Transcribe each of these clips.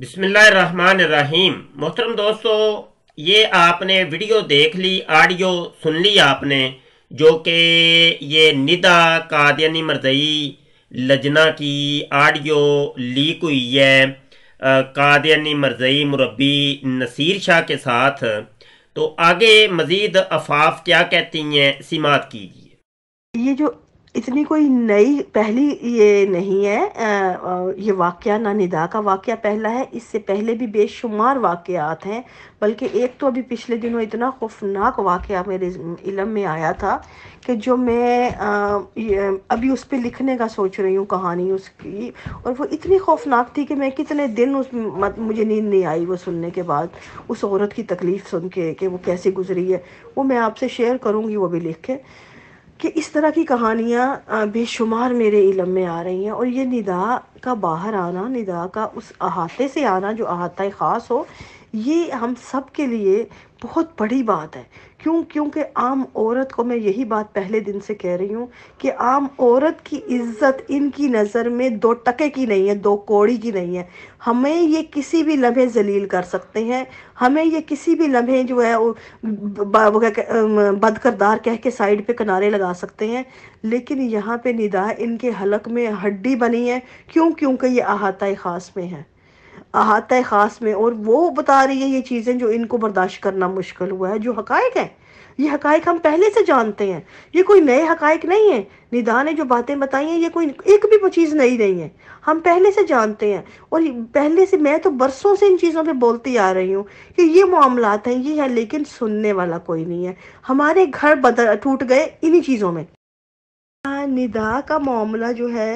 बिस्मिल्लाहिर्रहमानिर्रहीम मोहतरम दोस्तों ये आपने वीडियो देख ली ऑडियो सुन ली आपने जो कि ये निदा कादयानी मरजई लजना की ऑडियो लीक हुई है कादयानी मरजई मुरबी नसीर शाह के साथ तो आगे मज़ीद अफाफ क्या कहती हैं सिमात कीजिए ये जो इतनी कोई नई पहली ये नहीं है ये वाक़ ना निदा का वाक़ पहला है इससे पहले भी बेशुमार वाक़ात हैं बल्कि एक तो अभी पिछले दिनों इतना खौफनाक वाक़ मेरे इलम में आया था कि जो मैं अभी उस पर लिखने का सोच रही हूँ कहानी उसकी और वो इतनी खौफनाक थी कि मैं कितने दिन उस मत, मुझे नींद नहीं आई वो सुनने के बाद उस औरत की तकलीफ़ सुन के कि वो कैसे गुजरी है वो मैं आपसे शेयर करूँगी वो भी लिख के कि इस तरह की कहानियाँ बेशुमार मेरे इलम में आ रही हैं और ये निदा का बाहर आना निदा का उस अहाते से आना जो अहाता ख़ास हो ये हम सब के लिए बहुत बड़ी बात है क्यों क्योंकि आम औरत को मैं यही बात पहले दिन से कह रही हूँ कि आम औरत की इज्जत इनकी नज़र में दो टके की नहीं है दो कोड़ी की नहीं है हमें ये किसी भी लम्हे जलील कर सकते हैं हमें ये किसी भी लम्हे जो है बदकरदार कह के साइड पे किनारे लगा सकते हैं लेकिन यहाँ पे निदा इनके हलक में हड्डी बनी है क्यों क्योंकि ये अहाता खास में है है ख़ास में और वो बता रही है ये चीज़ें जो इनको बर्दाश्त करना मुश्किल हुआ है जो हकायक है ये हक हम पहले से जानते हैं ये कोई नए हक नहीं है निदा ने जो बातें बताई हैं ये कोई एक भी चीज़ नहीं रही है हम पहले से जानते हैं और पहले से मैं तो बरसों से इन चीज़ों पे बोलती आ रही हूँ कि ये मामला हैं ये हैं लेकिन सुनने वाला कोई नहीं है हमारे घर बदल टूट गए इन्हीं चीज़ों में निदा का मामला जो है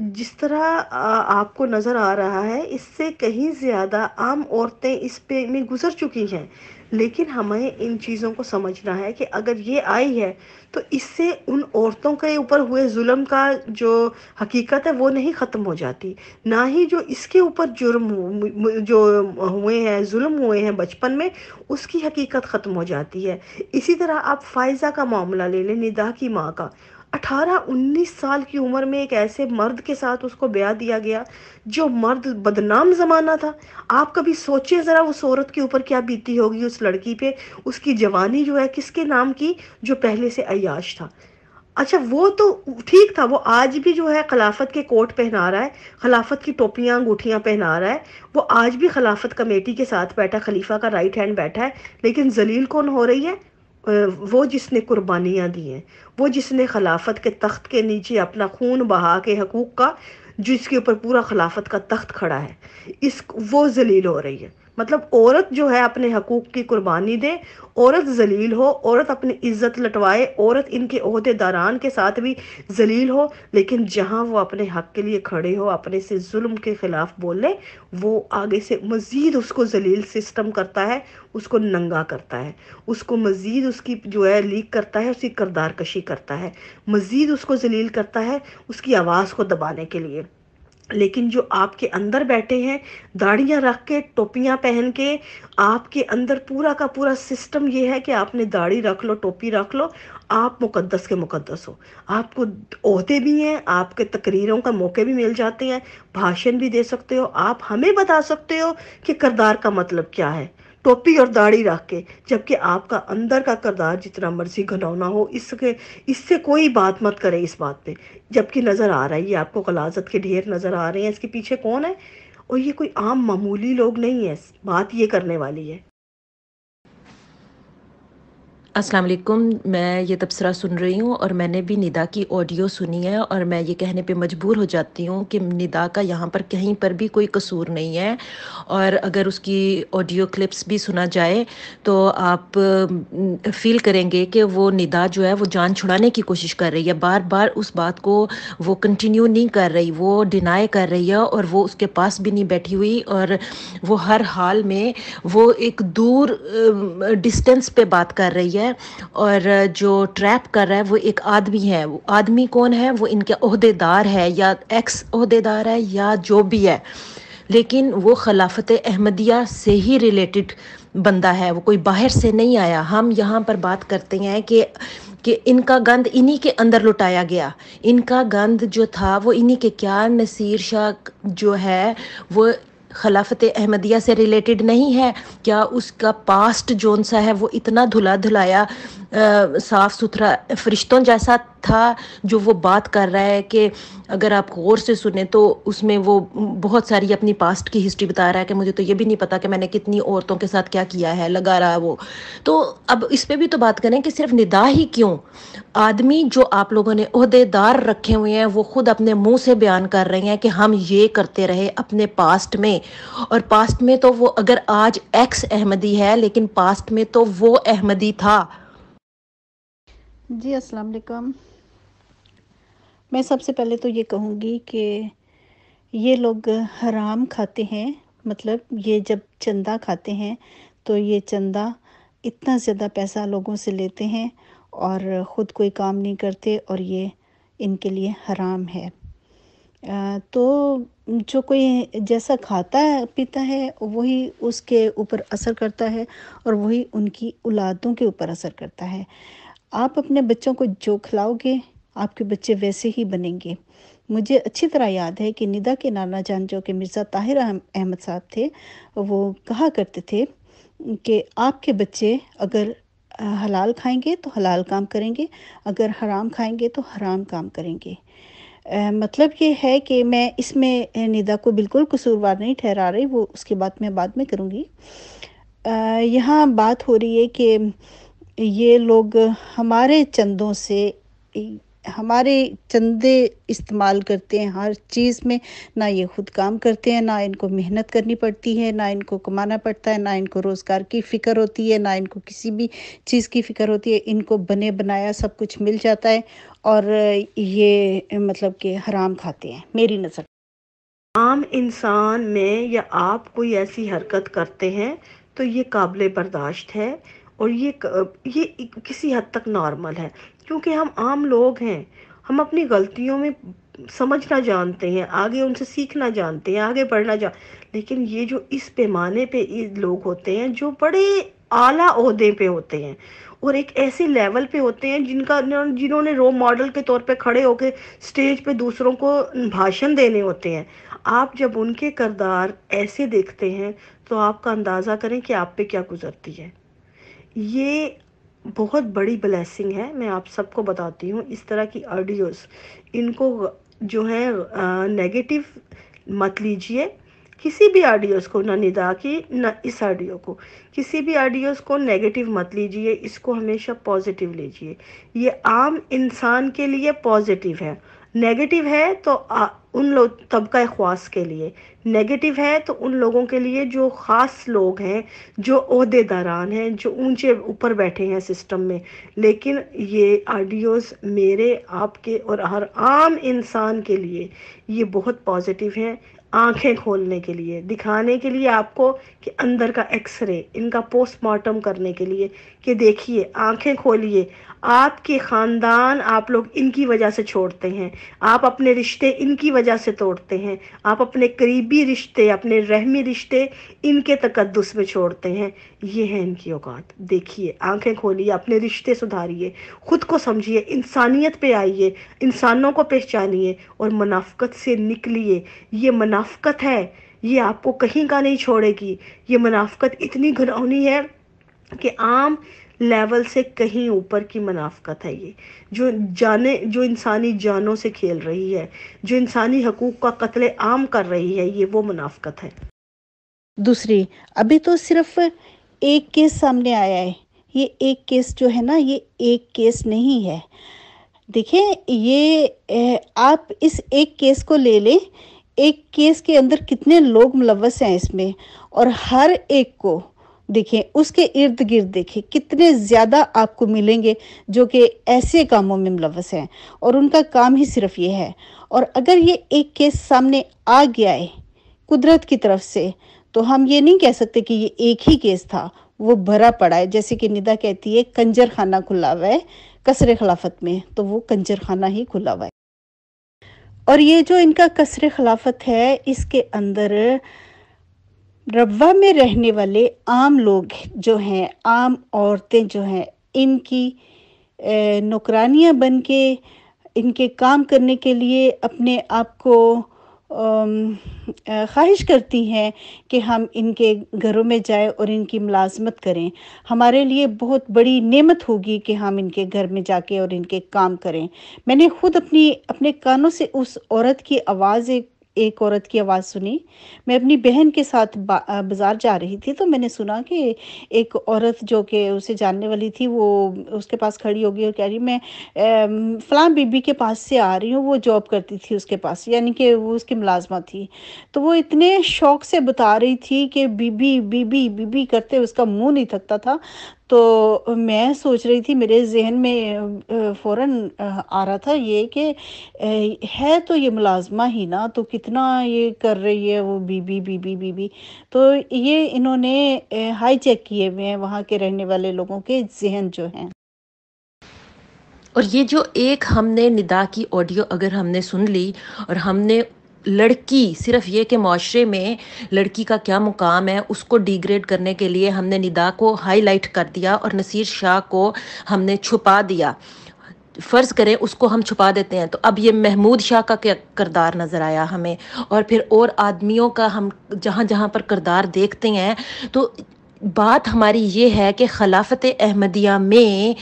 जिस तरह आपको नज़र आ रहा है इससे कहीं ज़्यादा आम औरतें इस पे में गुजर चुकी हैं लेकिन हमें इन चीज़ों को समझना है कि अगर ये आई है तो इससे उन औरतों के ऊपर हुए जुल्म का जो हकीकत है वो नहीं ख़त्म हो जाती ना ही जो इसके ऊपर जुर्म जो हुए हैं जुल्म हुए हैं बचपन में उसकी हकीकत ख़त्म हो जाती है इसी तरह आप फायज़ा का मामला ले लें निदा की माँ का 18-19 साल की उम्र में एक ऐसे मर्द के साथ उसको ब्याह दिया गया जो मर्द बदनाम ज़माना था आप कभी सोचें ज़रा उस औरत के ऊपर क्या बीती होगी उस लड़की पे उसकी जवानी जो है किसके नाम की जो पहले से अयाश था अच्छा वो तो ठीक था वो आज भी जो है खिलाफत के कोट पहना रहा है खिलाफत की टोपियां अंगूठियाँ पहना रहा है वो आज भी खिलाफत कमेटी के साथ बैठा खलीफा का राइट हैंड बैठा है लेकिन जलील कौन हो रही है वो जिसने कुर्बानियाँ दी हैं वो जिसने खिलाफत के तख्त के नीचे अपना खून बहा के हकूक़ का जिसके ऊपर पूरा खिलाफत का तख्त खड़ा है इस वो जलील हो रही है मतलब औरत जो है अपने हकूक़ की कुर्बानी दे औरत जलील हो औरत अपनी इज्जत लटवाए औरत इनके अहदेदारान के साथ भी जलील हो लेकिन जहाँ वो अपने हक के लिए खड़े हो अपने से जुल्म के ख़िलाफ़ बोले वो आगे से मज़ीद उसको जलील सिस्टम करता है उसको नंगा करता है उसको मज़ीद उसकी जो है लीक करता है उसकी करदार कशी करता है मज़ीद उसको जलील करता है उसकी आवाज़ को दबाने के लिए लेकिन जो आपके अंदर बैठे हैं दाढ़ियाँ रख के टोपियाँ पहन के आपके अंदर पूरा का पूरा सिस्टम ये है कि आपने दाढ़ी रख लो टोपी रख लो आप मुकद्दस के मुकद्दस हो आपको ओहदे भी हैं आपके तकरीरों का मौके भी मिल जाते हैं भाषण भी दे सकते हो आप हमें बता सकते हो कि करदार का मतलब क्या है टोपी और दाढ़ी रख के जबकि आपका अंदर का करदार जितना मर्जी घनौना हो इसके इससे कोई बात मत करे इस बात पे जबकि नज़र आ रहा है ये आपको गलाजत के ढेर नज़र आ रहे हैं इसके पीछे कौन है और ये कोई आम मामूली लोग नहीं है बात ये करने वाली है अस्सलाम वालेकुम मैं ये तबसरा सुन रही हूँ और मैंने भी निदा की ऑडियो सुनी है और मैं ये कहने पे मजबूर हो जाती हूँ कि निदा का यहाँ पर कहीं पर भी कोई कसूर नहीं है और अगर उसकी ऑडियो क्लिप्स भी सुना जाए तो आप फील करेंगे कि वो निदा जो है वो जान छुड़ाने की कोशिश कर रही है बार बार उस बात को वो कंटिन्यू नहीं कर रही वो डिनाई कर रही है और वो उसके पास भी नहीं बैठी हुई और वो हर हाल में वो एक दूर डिस्टेंस पर बात कर रही है है और जो ट्रैप कर रहा है वो एक आदमी है वो आदमी कौन है वो इनके अहदेदार है या एक्स अहदेदार है या जो भी है लेकिन वो खिलाफत अहमदिया से ही रिलेटेड बंदा है वो कोई बाहर से नहीं आया हम यहाँ पर बात करते हैं कि कि इनका गंद इन्हीं के अंदर लुटाया गया इनका गंद जो था वो इन्हीं के क्या नसीर शाह जो है वो खिलाफत अहमदिया से रिलेटेड नहीं है क्या उसका पास्ट जोन सा है वो इतना धुला धुलाया साफ़ सुथरा फरिश्तों जैसा था जो वो बात कर रहा है कि अगर आप गौर से सुने तो उसमें वो बहुत सारी अपनी पास्ट की हिस्ट्री बता रहा है कि मुझे तो ये भी नहीं पता कि मैंने कितनी औरतों के साथ क्या किया है लगा रहा है वो तो अब इस पर भी तो बात करें कि सिर्फ निदा ही क्यों आदमी जो आप लोगों ने अहदेदार रखे हुए हैं वो खुद अपने मुंह से बयान कर रहे हैं कि हम ये करते रहे अपने पास्ट में और पास्ट में तो वो अगर आज एक्स अहमदी है लेकिन पास्ट में तो वो अहमदी था जी अस्सलाम वालेकुम मैं सबसे पहले तो ये कहूँगी कि ये लोग हराम खाते हैं मतलब ये जब चंदा खाते हैं तो ये चंदा इतना ज़्यादा पैसा लोगों से लेते हैं और ख़ुद कोई काम नहीं करते और ये इनके लिए हराम है तो जो कोई जैसा खाता है पीता है वही उसके ऊपर असर करता है और वही उनकी औलादों के ऊपर असर करता है आप अपने बच्चों को जो खिलाओगे आपके बच्चे वैसे ही बनेंगे मुझे अच्छी तरह याद है कि निदा के नाना जान जो कि मिर्ज़ा ताहिर अहमद साहब थे वो कहा करते थे कि आपके बच्चे अगर हलाल खाएंगे तो हलाल काम करेंगे अगर हराम खाएंगे तो हराम काम करेंगे आ, मतलब ये है कि मैं इसमें निदा को बिल्कुल कसूरवार नहीं ठहरा रही वो उसके बाद में बाद में करूँगी यहाँ बात हो रही है कि ये लोग हमारे चंदों से हमारे चंदे इस्तेमाल करते हैं हर चीज़ में ना ये खुद काम करते हैं ना इनको मेहनत करनी पड़ती है ना इनको कमाना पड़ता है ना इनको रोज़गार की फ़िक्र होती है ना इनको किसी भी चीज़ की फ़िक्र होती है इनको बने बनाया सब कुछ मिल जाता है और ये मतलब कि हराम खाते हैं मेरी नज़र आम इंसान में या आप कोई ऐसी हरकत करते हैं तो ये काबिल बर्दाश्त है और ये ये किसी हद तक नॉर्मल है क्योंकि हम आम लोग हैं हम अपनी गलतियों में समझना जानते हैं आगे उनसे सीखना जानते हैं आगे बढ़ना जान लेकिन ये जो इस पैमाने पे लोग होते हैं जो बड़े आला अहदे पे होते हैं और एक ऐसे लेवल पे होते हैं जिनका जिन्होंने रोल मॉडल के तौर पे खड़े होकर स्टेज पे दूसरों को भाषण देने होते हैं आप जब उनके करदार ऐसे देखते हैं तो आपका अंदाज़ा करें कि आप पे क्या गुजरती है ये बहुत बड़ी ब्लेसिंग है मैं आप सबको बताती हूँ इस तरह की ऑडियोज़ इनको जो है नेगेटिव मत लीजिए किसी भी ऑडियोज़ को ना निदा की ना इस ऑडियो को किसी भी ऑडियोज़ को नेगेटिव मत लीजिए इसको हमेशा पॉजिटिव लीजिए ये आम इंसान के लिए पॉजिटिव है नेगेटिव है तो आ, उन लोग तबका ख़्वास के लिए नेगेटिव है तो उन लोगों के लिए जो ख़ास लोग हैं जो अहदेदारान हैं जो ऊंचे ऊपर बैठे हैं सिस्टम में लेकिन ये आडियोज़ मेरे आपके और हर आम इंसान के लिए ये बहुत पॉजिटिव हैं आंखें खोलने के लिए दिखाने के लिए आपको कि अंदर का एक्सरे इनका पोस्टमार्टम करने के लिए कि देखिए आंखें खोलिए आपके ख़ानदान आप लोग इनकी वजह से छोड़ते हैं आप अपने रिश्ते इनकी वजह से तोड़ते हैं आप अपने करीबी रिश्ते अपने रहमी रिश्ते इनके तकदस में छोड़ते हैं ये है इनकी औकात देखिए आंखें खोलिए अपने रिश्ते सुधारिए ख़ुद को समझिए इंसानियत पे आइए इंसानों को पहचानिए और मुनाफ्त से निकलिए ये मना मुनाफ्त है ये आपको कहीं का नहीं छोड़ेगी ये मुनाफ्त इतनी घरौनी है कि आम लेवल से कहीं ऊपर की मुनाफ्त है ये जो जाने जो इंसानी जानों से खेल रही है जो इंसानी हकूक़ का कत्ल आम कर रही है ये वो मुनाफ्त है दूसरी अभी तो सिर्फ एक केस सामने आया है ये एक केस जो है ना ये एक केस नहीं है देखिए ये आप इस एक केस को ले लें एक केस के अंदर कितने लोग मुलवस हैं इसमें और हर एक को देखें उसके इर्द गिर्द देखें कितने ज़्यादा आपको मिलेंगे जो कि ऐसे कामों में मुलवस हैं और उनका काम ही सिर्फ ये है और अगर ये एक केस सामने आ गया है कुदरत की तरफ से तो हम ये नहीं कह सकते कि ये एक ही केस था वो भरा पड़ा है जैसे कि निदा कहती है कंजर खाना खुला हुआ है कसर खिलाफत में तो वो कंजर खाना ही खुला हुआ है और ये जो इनका कसर खिलाफत है इसके अंदर रबा में रहने वाले आम लोग जो हैं आम औरतें जो हैं इनकी नौकरानियाँ बन के इनके काम करने के लिए अपने आप को ख्वाहिश करती हैं कि हम इनके घरों में जाएं और इनकी मुलाजमत करें हमारे लिए बहुत बड़ी नेमत होगी कि हम इनके घर में जाके और इनके काम करें मैंने खुद अपनी अपने कानों से उस औरत की आवाज़ एक औरत की आवाज़ सुनी मैं अपनी बहन के साथ बाज़ार जा रही थी तो मैंने सुना कि एक औरत जो कि उसे जानने वाली थी वो उसके पास खड़ी होगी और कह रही मैं फ़लाँ बीबी के पास से आ रही हूँ वो जॉब करती थी उसके पास यानी कि वो उसकी मुलाजमा थी तो वो इतने शौक से बता रही थी कि बीबी बीबी बीबी करते उसका मुँह नहीं थकता था तो मैं सोच रही थी मेरे जहन में फ़ौर आ रहा था ये कि है तो ये मुलाजमा ही ना तो कितना ये कर रही है वो बीबी बीबी बीबी तो ये इन्होंने हाई चेक किए हुए हैं वहाँ के रहने वाले लोगों के जहन जो हैं और ये जो एक हमने निदा की ऑडियो अगर हमने सुन ली और हमने लड़की सिर्फ ये कि माशरे में लड़की का क्या मुकाम है उसको डिग्रेड करने के लिए हमने निदा को हाईलाइट कर दिया और नसीर शाह को हमने छुपा दिया फ़र्ज़ करें उसको हम छुपा देते हैं तो अब ये महमूद शाह का क्या करदार नज़र आया हमें और फिर और आदमियों का हम जहाँ जहाँ पर करदार देखते हैं तो बात हमारी ये है कि खिलाफत अहमदिया में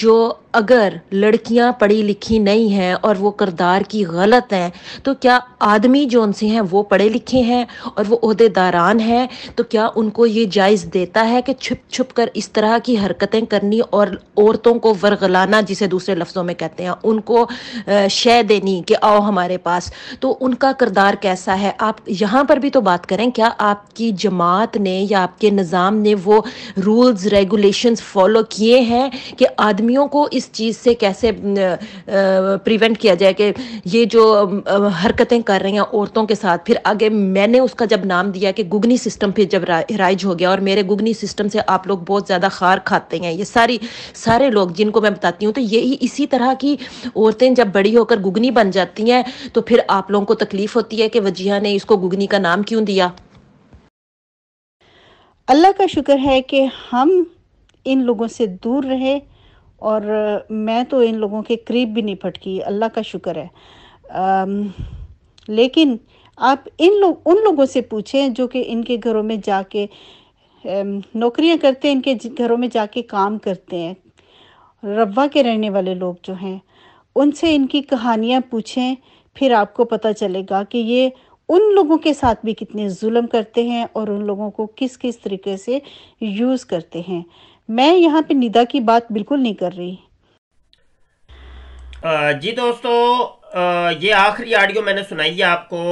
जो अगर लड़कियां पढ़ी लिखी नहीं हैं और वो करदार की गलत हैं तो क्या आदमी जो उनसे हैं वो पढ़े लिखे हैं और वो अहदेदारान हैं तो क्या उनको ये जायज़ देता है कि छुप छुप कर इस तरह की हरकतें करनी और औरतों को वरगलाना जिसे दूसरे लफ्ज़ों में कहते हैं उनको शय देनी कि आओ हमारे पास तो उनका करदार कैसा है आप यहाँ पर भी तो बात करें क्या आपकी जमात ने या आपके निज़ाम ने वो रूल्स रेगुलेशंस फॉलो किए हैं कि आदमियों को इस चीज़ से कैसे प्रिवेंट किया जाए कि ये जो हरकतें कर रही हैं औरतों के साथ फिर आगे मैंने उसका जब नाम दिया कि गुगनी सिस्टम फिर जब राइज हो गया और मेरे गुगनी सिस्टम से आप लोग बहुत ज़्यादा खार खाते हैं ये सारी सारे लोग जिनको मैं बताती हूँ तो यही इसी तरह की औरतें जब बड़ी होकर गुगनी बन जाती हैं तो फिर आप लोगों को तकलीफ़ होती है कि वजिया ने इसको गुगनी का नाम क्यों दिया अल्लाह का शुक्र है कि हम इन लोगों से दूर रहे और मैं तो इन लोगों के करीब भी नहीं फटकी अल्लाह का शुक्र है आम, लेकिन आप इन लोग उन लोगों से पूछें जो कि इनके घरों में जाके नौकरियां करते हैं इनके घरों में जाके काम करते हैं रब्वा के रहने वाले लोग जो हैं उनसे इनकी कहानियां पूछें फिर आपको पता चलेगा कि ये उन लोगों के साथ भी कितने जुल्म करते हैं और उन लोगों को किस किस तरीके से यूज़ करते हैं मैं यहाँ पे निदा की बात बिल्कुल नहीं कर रही जी दोस्तों ये आखिरी ऑडियो मैंने सुनाई है आपको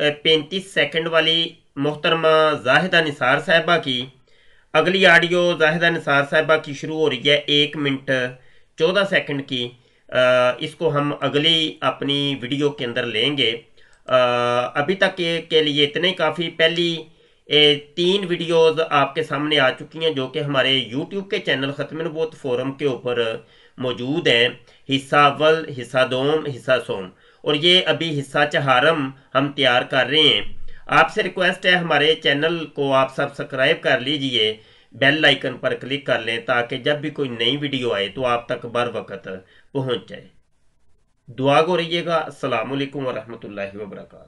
पैंतीस सेकंड वाली मोहतरमा जाहिदा निसार साहबा की अगली ऑडियो जाहिदा निसार साहबा की शुरू हो रही है एक मिनट चौदह सेकंड की इसको हम अगली अपनी वीडियो के अंदर लेंगे अभी तक के, के लिए इतने काफ़ी पहली ए, तीन वीडियोस आपके सामने आ चुकी हैं जो कि हमारे यूट्यूब के चैनल ख़त्म नबूत फोरम के ऊपर मौजूद हैं हिस्सा वल हिस्सा दोम हिस्सा सोम और ये अभी हिस्सा चहारम हम तैयार कर रहे हैं आपसे रिक्वेस्ट है हमारे चैनल को आप सब्सक्राइब कर लीजिए बेल आइकन पर क्लिक कर लें ताकि जब भी कोई नई वीडियो आए तो आप तक बर वक्त पहुँच जाए दुआ को रहिएगा असलकम वरहमल वर्का